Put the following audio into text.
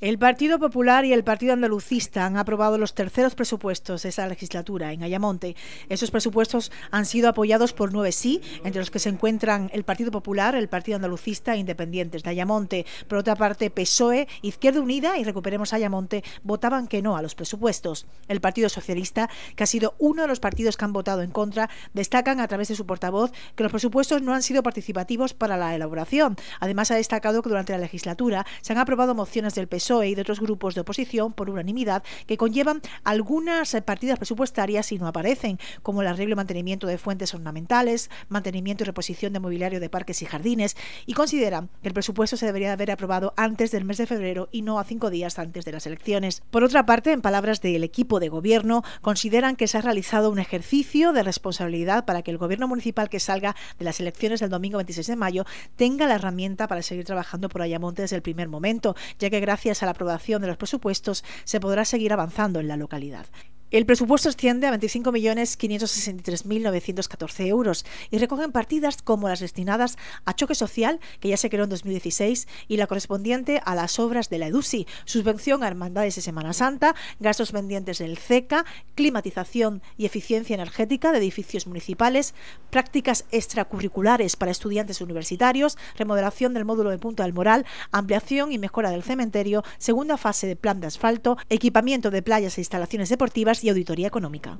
El Partido Popular y el Partido Andalucista han aprobado los terceros presupuestos de esa legislatura en Ayamonte. Esos presupuestos han sido apoyados por nueve sí, entre los que se encuentran el Partido Popular, el Partido Andalucista e Independientes de Ayamonte. Por otra parte, PSOE, Izquierda Unida y Recuperemos Ayamonte votaban que no a los presupuestos. El Partido Socialista, que ha sido uno de los partidos que han votado en contra, destacan a través de su portavoz que los presupuestos no han sido participativos para la elaboración. Además, ha destacado que durante la legislatura se han aprobado mociones del PSOE y de otros grupos de oposición por unanimidad que conllevan algunas eh, partidas presupuestarias y no aparecen, como el arreglo y mantenimiento de fuentes ornamentales, mantenimiento y reposición de mobiliario de parques y jardines, y consideran que el presupuesto se debería haber aprobado antes del mes de febrero y no a cinco días antes de las elecciones. Por otra parte, en palabras del equipo de gobierno, consideran que se ha realizado un ejercicio de responsabilidad para que el gobierno municipal que salga de las elecciones del domingo 26 de mayo tenga la herramienta para seguir trabajando por Ayamonte desde el primer momento, ya que gracias a la aprobación de los presupuestos se podrá seguir avanzando en la localidad. El presupuesto asciende a 25.563.914 euros y recogen partidas como las destinadas a choque social, que ya se creó en 2016, y la correspondiente a las obras de la EDUSI, subvención a hermandades de Semana Santa, gastos pendientes del CECA, climatización y eficiencia energética de edificios municipales, prácticas extracurriculares para estudiantes universitarios, remodelación del módulo de Punta del Moral, ampliación y mejora del cementerio, segunda fase de plan de asfalto, equipamiento de playas e instalaciones deportivas y auditoría económica.